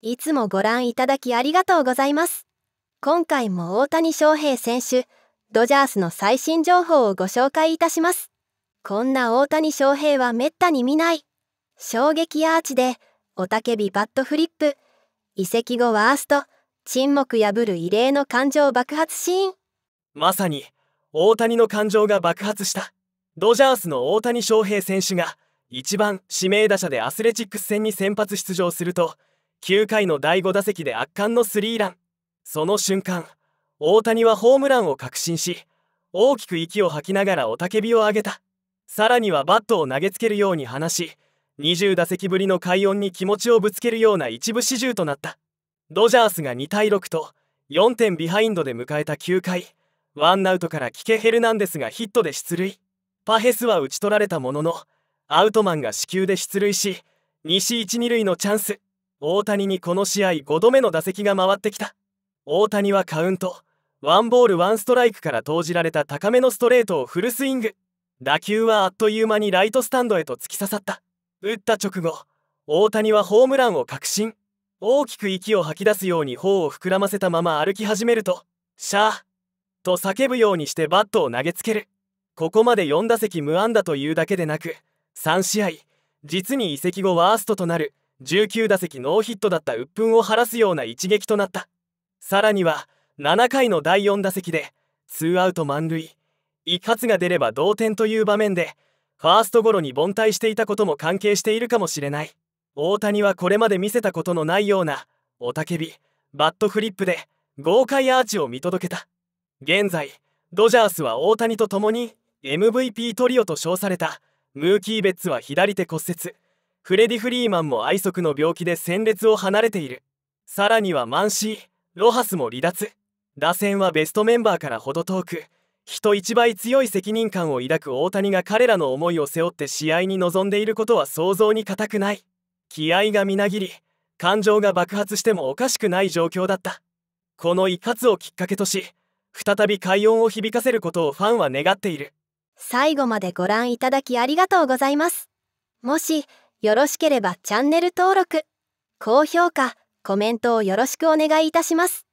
いつもご覧いただきありがとうございます。今回も大谷翔平選手、ドジャースの最新情報をご紹介いたします。こんな大谷翔平はめったに見ない。衝撃アーチで、おたけびバットフリップ、移籍後ワースト、沈黙破る異例の感情爆発シーン。まさに、大谷の感情が爆発した。ドジャースの大谷翔平選手が、一番指名打者でアスレチックス戦に先発出場すると、9回の第5打席で圧巻のスリーランその瞬間大谷はホームランを確信し大きく息を吐きながら雄たけびを上げたさらにはバットを投げつけるように話し20打席ぶりの快音に気持ちをぶつけるような一部始終となったドジャースが2対6と4点ビハインドで迎えた9回ワンアウトからキケ・ヘルナンデスがヒットで出塁パヘスは打ち取られたもののアウトマンが死球で出塁し西一二塁のチャンス大谷にこの試合5度目の打席が回ってきた大谷はカウントワンボールワンストライクから投じられた高めのストレートをフルスイング打球はあっという間にライトスタンドへと突き刺さった打った直後大谷はホームランを確信大きく息を吐き出すように頬を膨らませたまま歩き始めると「シャー!」と叫ぶようにしてバットを投げつけるここまで4打席無安打というだけでなく3試合実に移籍後ワーストとなる19打席ノーヒットだった鬱憤を晴らすような一撃となったさらには7回の第4打席でツーアウト満塁一発が出れば同点という場面でファーストゴロに凡退していたことも関係しているかもしれない大谷はこれまで見せたことのないような雄たけびバットフリップで豪快アーチを見届けた現在ドジャースは大谷と共に MVP トリオと称されたムーキー・ベッツは左手骨折フレディ・フリーマンも愛足の病気で戦列を離れているさらにはマンシーロハスも離脱打線はベストメンバーから程遠く人一倍強い責任感を抱く大谷が彼らの思いを背負って試合に臨んでいることは想像に難くない気合がみなぎり感情が爆発してもおかしくない状況だったこの一括をきっかけとし再び快音を響かせることをファンは願っている最後までご覧いただきありがとうございますもしよろしければチャンネル登録、高評価、コメントをよろしくお願いいたします。